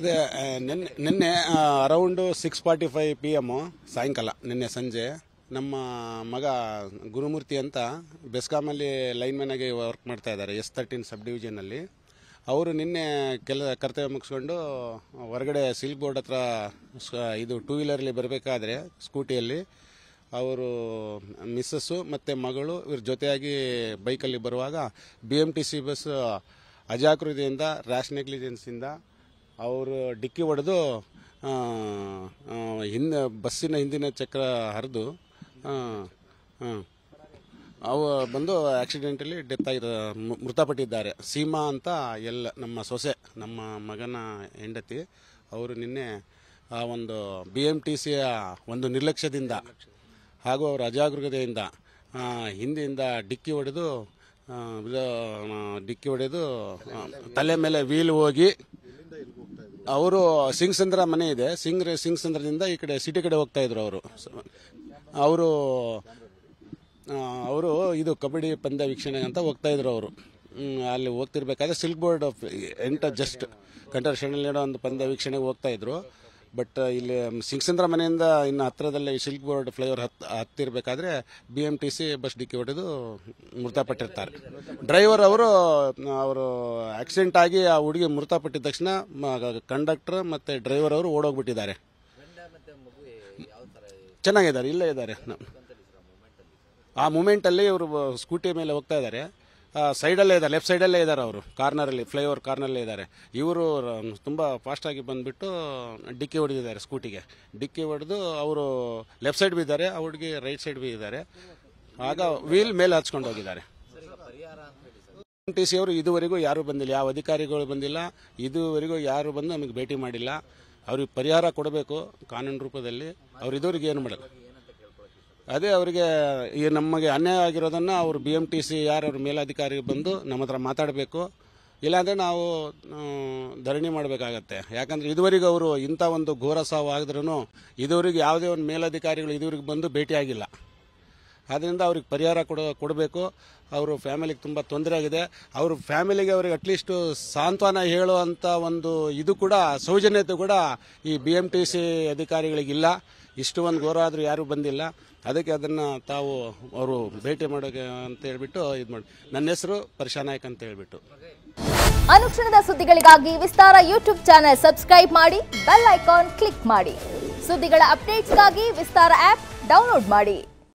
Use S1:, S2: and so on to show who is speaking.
S1: ಅದೇ ನಿನ್ನೆ ನಿನ್ನೆ around six forty five P M ಸಾಯಂಕಾಲ ನಿನ್ನೆ ಸಂಜೆ ನಮ್ಮ ಮಗ ಗುರುಮೂರ್ತಿ ಅಂತ ಬೆಸ್ಕಾಮಲ್ಲಿ ಲೈನ್ಮನ್ ಆಗಿ ವರ್ಕ್ ಮಾಡ್ತಾ ಇದ್ದಾರೆ ಎಸ್ ತರ್ಟೀನ್ ಸಬ್ ಡಿವಿಷನಲ್ಲಿ ಅವರು ನಿನ್ನೆ ಕೆಲ ಕರ್ತವ್ಯ ಮುಗಿಸ್ಕೊಂಡು ಹೊರಗಡೆ ಸಿಲ್ಕ್ ಬೋರ್ಡ್ ಹತ್ರ ಇದು ಟೂ ವೀಲರಲ್ಲಿ ಬರಬೇಕಾದ್ರೆ ಸ್ಕೂಟಿಯಲ್ಲಿ ಅವರು ಮಿಸ್ಸಸ್ಸು ಮತ್ತು ಮಗಳು ಇವ್ರ ಜೊತೆಯಾಗಿ ಬೈಕಲ್ಲಿ ಬರುವಾಗ B M T C bus ಅಜಾಕೃತಿಯಿಂದ ರ್ಯಾಶ್ ನೆಗ್ಲಿಜೆನ್ಸಿಂದ ಅವರು ಡಿಕ್ಕಿ ಹೊಡೆದು ಹಿಂದೆ ಬಸ್ಸಿನ ಹಿಂದಿನ ಚಕ್ರ ಹರಿದು ಅವು ಬಂದು ಆಕ್ಸಿಡೆಂಟಲ್ಲಿ ಡೆತ್ ಆಗಿ ಮೃತಪಟ್ಟಿದ್ದಾರೆ ಸೀಮಾ ಅಂತ ಎಲ್ಲ ನಮ್ಮ ಸೊಸೆ ನಮ್ಮ ಮಗನ ಹೆಂಡತಿ ಅವರು ನಿನ್ನೆ ಆ ಒಂದು ಬಿ ಎಮ್ ಟಿ ಸಿಯ ಒಂದು ನಿರ್ಲಕ್ಷ್ಯದಿಂದ ಹಾಗೂ ಅವರ ಅಜಾಗೃತೆಯಿಂದ ಹಿಂದೆಯಿಂದ ಡಿಕ್ಕಿ ಹೊಡೆದು ಡಿಕ್ಕಿ ಹೊಡೆದು ತಲೆ ಮೇಲೆ ವೀಲ್ ಹೋಗಿ ಅವರು ಸಿಂಗ್ ಸಂದ್ರ ಮನೆ ಇದೆ ಸಿಂಗ್ ಸಿಂಗ್ ಸಂದ್ರದಿಂದ ಈ ಕಡೆ ಸಿಟಿ ಕಡೆ ಹೋಗ್ತಾ ಇದ್ರು ಅವರು ಅವರು ಅವರು ಇದು ಕಬಡ್ಡಿ ಪಂದ್ಯ ವೀಕ್ಷಣೆಗೆ ಅಂತ ಹೋಗ್ತಾ ಇದ್ರು ಅವರು ಅಲ್ಲಿ ಹೋಗ್ತಿರ್ಬೇಕಾದ್ರೆ ಸಿಲ್ಕ್ ಬೋರ್ಡ್ ಎಂಟ ಜಸ್ಟ್ ಕಂಟರ್ ಒಂದು ಪಂದ್ಯ ವೀಕ್ಷಣೆಗೆ ಹೋಗ್ತಾ ಇದ್ರು ಬಟ್ uh, ಇಲ್ಲಿ um, ಸಿಂಗ್ಸಂದ್ರ ಮನೆಯಿಂದ ಇನ್ನು ಹತ್ತಿರದಲ್ಲೇ ಸಿಲ್ಕ್ ಬೋರ್ಡ್ ಫ್ಲೈಓವರ್ ಹತ್ ಹತ್ತಿರಬೇಕಾದ್ರೆ B M T C bus ಡಿಕ್ಕಿ ಹೊಡೆದು ಮೃತಪಟ್ಟಿರ್ತಾರೆ ಡ್ರೈವರ್ ಅವರು ಅವರು ಆಕ್ಸಿಡೆಂಟ್ ಆಗಿ ಆ ಹುಡುಗಿ ಮೃತಪಟ್ಟಿದ ತಕ್ಷಣ ಕಂಡಕ್ಟರ್ ಮತ್ತು ಡ್ರೈವರ್ ಅವರು ಓಡೋಗ್ಬಿಟ್ಟಿದ್ದಾರೆ ಚೆನ್ನಾಗಿದ್ದಾರೆ ಇಲ್ಲೇ ಇದ್ದಾರೆ ಆ ಮೂಮೆಂಟಲ್ಲಿ ಇವರು ಸ್ಕೂಟಿ ಮೇಲೆ ಹೋಗ್ತಾ ಇದ್ದಾರೆ ಸೈಡಲ್ಲೇ ಇದ್ದಾರೆ ಲೆಫ್ಟ್ ಸೈಡಲ್ಲೇ ಇದ್ದಾರೆ ಅವರು ಕಾರ್ನರಲ್ಲಿ ಫ್ಲೈಓವರ್ ಕಾರ್ನಲ್ಲೇ ಇದ್ದಾರೆ ಇವರು ತುಂಬ ಫಾಸ್ಟಾಗಿ ಬಂದುಬಿಟ್ಟು ಡಿಕ್ಕಿ ಹೊಡೆದಿದ್ದಾರೆ ಸ್ಕೂಟಿಗೆ ಡಿಕ್ಕಿ ಹೊಡೆದು ಅವರು ಲೆಫ್ಟ್ ಸೈಡ್ ಬಿದ್ದಾರೆ ಆ ಹುಡುಗಿ ರೈಟ್ ಸೈಡ್ ಇದ್ದಾರೆ ಆಗ ವೀಲ್ ಮೇಲೆ ಹಚ್ಕೊಂಡು ಹೋಗಿದ್ದಾರೆ ಎನ್ ಟಿ ಸಿ ಅವರು ಇದುವರೆಗೂ ಯಾರೂ ಬಂದಿಲ್ಲ ಯಾವ ಅಧಿಕಾರಿಗಳು ಬಂದಿಲ್ಲ ಇದುವರೆಗೂ ಯಾರು ಬಂದು ನಮಗೆ ಭೇಟಿ ಮಾಡಿಲ್ಲ ಅವ್ರಿಗೆ ಪರಿಹಾರ ಕೊಡಬೇಕು ಕಾನೂನು ರೂಪದಲ್ಲಿ ಅವ್ರು ಇದುವರೆಗೆ ಏನು ಮಾಡಲ್ಲ ಅದೇ ಅವರಿಗೆ ಈ ನಮಗೆ ಅನ್ಯಾಯ ಆಗಿರೋದನ್ನು ಅವರು ಬಿ ಎಮ್ ಟಿ ಸಿ ಯಾರು ಬಂದು ನಮ್ಮ ಹತ್ರ ಮಾತಾಡಬೇಕು ಇಲ್ಲಾಂದರೆ ನಾವು ಧರಣಿ ಮಾಡಬೇಕಾಗತ್ತೆ ಯಾಕಂದರೆ ಇದುವರೆಗೂ ಅವರು ಇಂಥ ಒಂದು ಘೋರ ಸಾವು ಆಗಿದ್ರೂ ಇದುವರೆಗೆ ಯಾವುದೇ ಒಂದು ಮೇಲಾಧಿಕಾರಿಗಳು ಇದುವರೆಗೆ ಬಂದು ಭೇಟಿಯಾಗಿಲ್ಲ ಆದ್ದರಿಂದ ಅವ್ರಿಗೆ ಪರಿಹಾರ ಕೊಡೋ ಕೊಡಬೇಕು ಅವರು ಫ್ಯಾಮಿಲಿಗೆ ತುಂಬ ತೊಂದರೆ ಆಗಿದೆ ಅವ್ರ ಫ್ಯಾಮಿಲಿಗೆ ಅವ್ರಿಗೆ ಅಟ್ಲೀಸ್ಟ್ ಸಾಂತ್ವನ ಹೇಳುವಂಥ ಒಂದು ಇದು ಕೂಡ ಸೌಜನ್ಯತೆ ಕೂಡ ಈ ಬಿ ಎಂ ಟಿ ಸಿ ಅಧಿಕಾರಿಗಳಿಗಿಲ್ಲ ಇಷ್ಟು ಒಂದು ಗೌರವ ಆದರೂ ಯಾರೂ ಬಂದಿಲ್ಲ ಅದಕ್ಕೆ ಅದನ್ನು ತಾವು ಅವರು ಭೇಟಿ ಮಾಡೋಕೆ ಅಂತ ಹೇಳ್ಬಿಟ್ಟು ಇದು ಮಾಡಿ ನನ್ನ ಹೆಸರು ನಾಯಕ್ ಅಂತ ಹೇಳ್ಬಿಟ್ಟು ಅನುಕ್ಷಣದ ಸುದ್ದಿಗಳಿಗಾಗಿ ವಿಸ್ತಾರ ಯೂಟ್ಯೂಬ್ ಚಾನೆಲ್ ಸಬ್ಸ್ಕ್ರೈಬ್ ಮಾಡಿ ಬೆಲ್ ಐಕಾನ್ ಕ್ಲಿಕ್ ಮಾಡಿ ಸುದ್ದಿಗಳ ಅಪ್ಡೇಟ್ಸ್ಗಾಗಿ ವಿಸ್ತಾರ ಆಪ್ ಡೌನ್ಲೋಡ್ ಮಾಡಿ